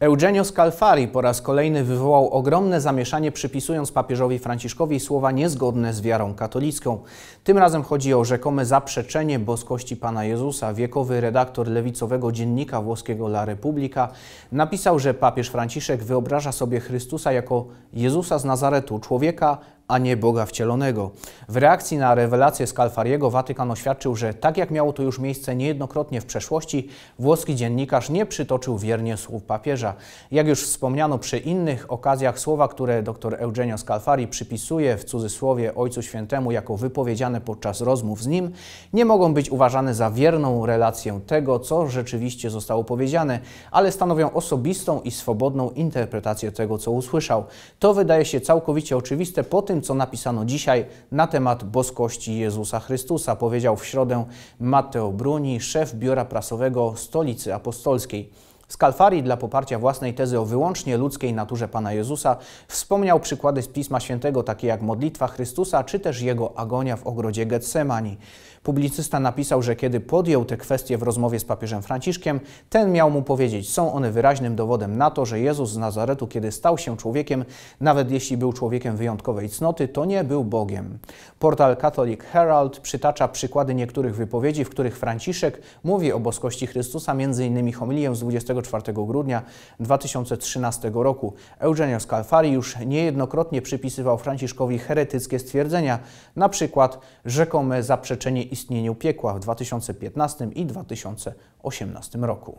Eugenio Scalfari po raz kolejny wywołał ogromne zamieszanie, przypisując papieżowi Franciszkowi słowa niezgodne z wiarą katolicką. Tym razem chodzi o rzekome zaprzeczenie boskości Pana Jezusa. Wiekowy redaktor lewicowego dziennika włoskiego La Repubblica napisał, że papież Franciszek wyobraża sobie Chrystusa jako Jezusa z Nazaretu, człowieka a nie Boga wcielonego. W reakcji na rewelację Scalfariego Watykan oświadczył, że tak jak miało to już miejsce niejednokrotnie w przeszłości, włoski dziennikarz nie przytoczył wiernie słów papieża. Jak już wspomniano przy innych okazjach, słowa, które dr Eugenio Scalfari przypisuje w cudzysłowie Ojcu Świętemu jako wypowiedziane podczas rozmów z nim, nie mogą być uważane za wierną relację tego, co rzeczywiście zostało powiedziane, ale stanowią osobistą i swobodną interpretację tego, co usłyszał. To wydaje się całkowicie oczywiste po tym, tym, co napisano dzisiaj na temat boskości Jezusa Chrystusa, powiedział w środę Mateo Bruni, szef biura prasowego Stolicy Apostolskiej. Z Kalfarii dla poparcia własnej tezy o wyłącznie ludzkiej naturze Pana Jezusa wspomniał przykłady z Pisma Świętego, takie jak modlitwa Chrystusa, czy też jego agonia w ogrodzie Getsemani. Publicysta napisał, że kiedy podjął te kwestie w rozmowie z papieżem Franciszkiem, ten miał mu powiedzieć, są one wyraźnym dowodem na to, że Jezus z Nazaretu, kiedy stał się człowiekiem, nawet jeśli był człowiekiem wyjątkowej cnoty, to nie był Bogiem. Portal Catholic Herald przytacza przykłady niektórych wypowiedzi, w których Franciszek mówi o boskości Chrystusa, m.in. homilię z 20 24 grudnia 2013 roku. Eugenio Scalfari już niejednokrotnie przypisywał Franciszkowi heretyckie stwierdzenia, na przykład rzekome zaprzeczenie istnieniu piekła w 2015 i 2018 roku.